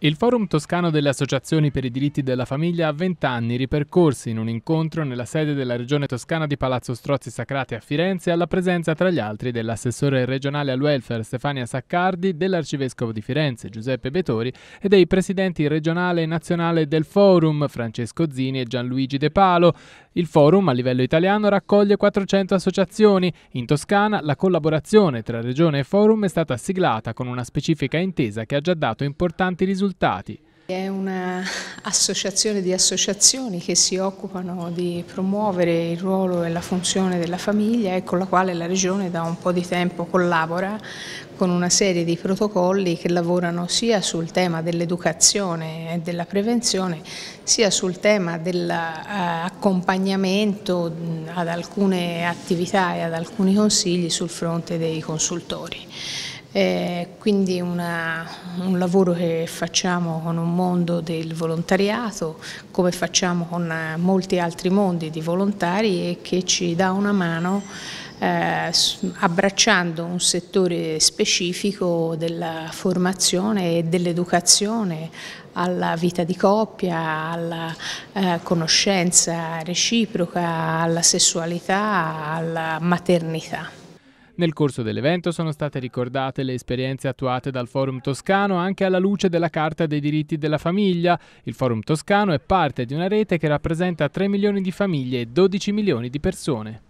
Il Forum Toscano delle Associazioni per i diritti della famiglia ha 20 anni ripercorsi in un incontro nella sede della Regione Toscana di Palazzo Strozzi Sacrati a Firenze alla presenza tra gli altri dell'assessore regionale al welfare Stefania Saccardi, dell'arcivescovo di Firenze Giuseppe Betori e dei presidenti regionale e nazionale del Forum Francesco Zini e Gianluigi De Palo. Il Forum a livello italiano raccoglie 400 associazioni. In Toscana la collaborazione tra Regione e Forum è stata siglata con una specifica intesa che ha già dato importanti risultati risultati. È un'associazione di associazioni che si occupano di promuovere il ruolo e la funzione della famiglia e con la quale la Regione da un po' di tempo collabora con una serie di protocolli che lavorano sia sul tema dell'educazione e della prevenzione sia sul tema dell'accompagnamento ad alcune attività e ad alcuni consigli sul fronte dei consultori. Eh, quindi una, un lavoro che facciamo con un mondo del volontariato, come facciamo con eh, molti altri mondi di volontari e che ci dà una mano eh, abbracciando un settore specifico della formazione e dell'educazione alla vita di coppia, alla eh, conoscenza reciproca, alla sessualità, alla maternità. Nel corso dell'evento sono state ricordate le esperienze attuate dal Forum Toscano anche alla luce della Carta dei diritti della famiglia. Il Forum Toscano è parte di una rete che rappresenta 3 milioni di famiglie e 12 milioni di persone.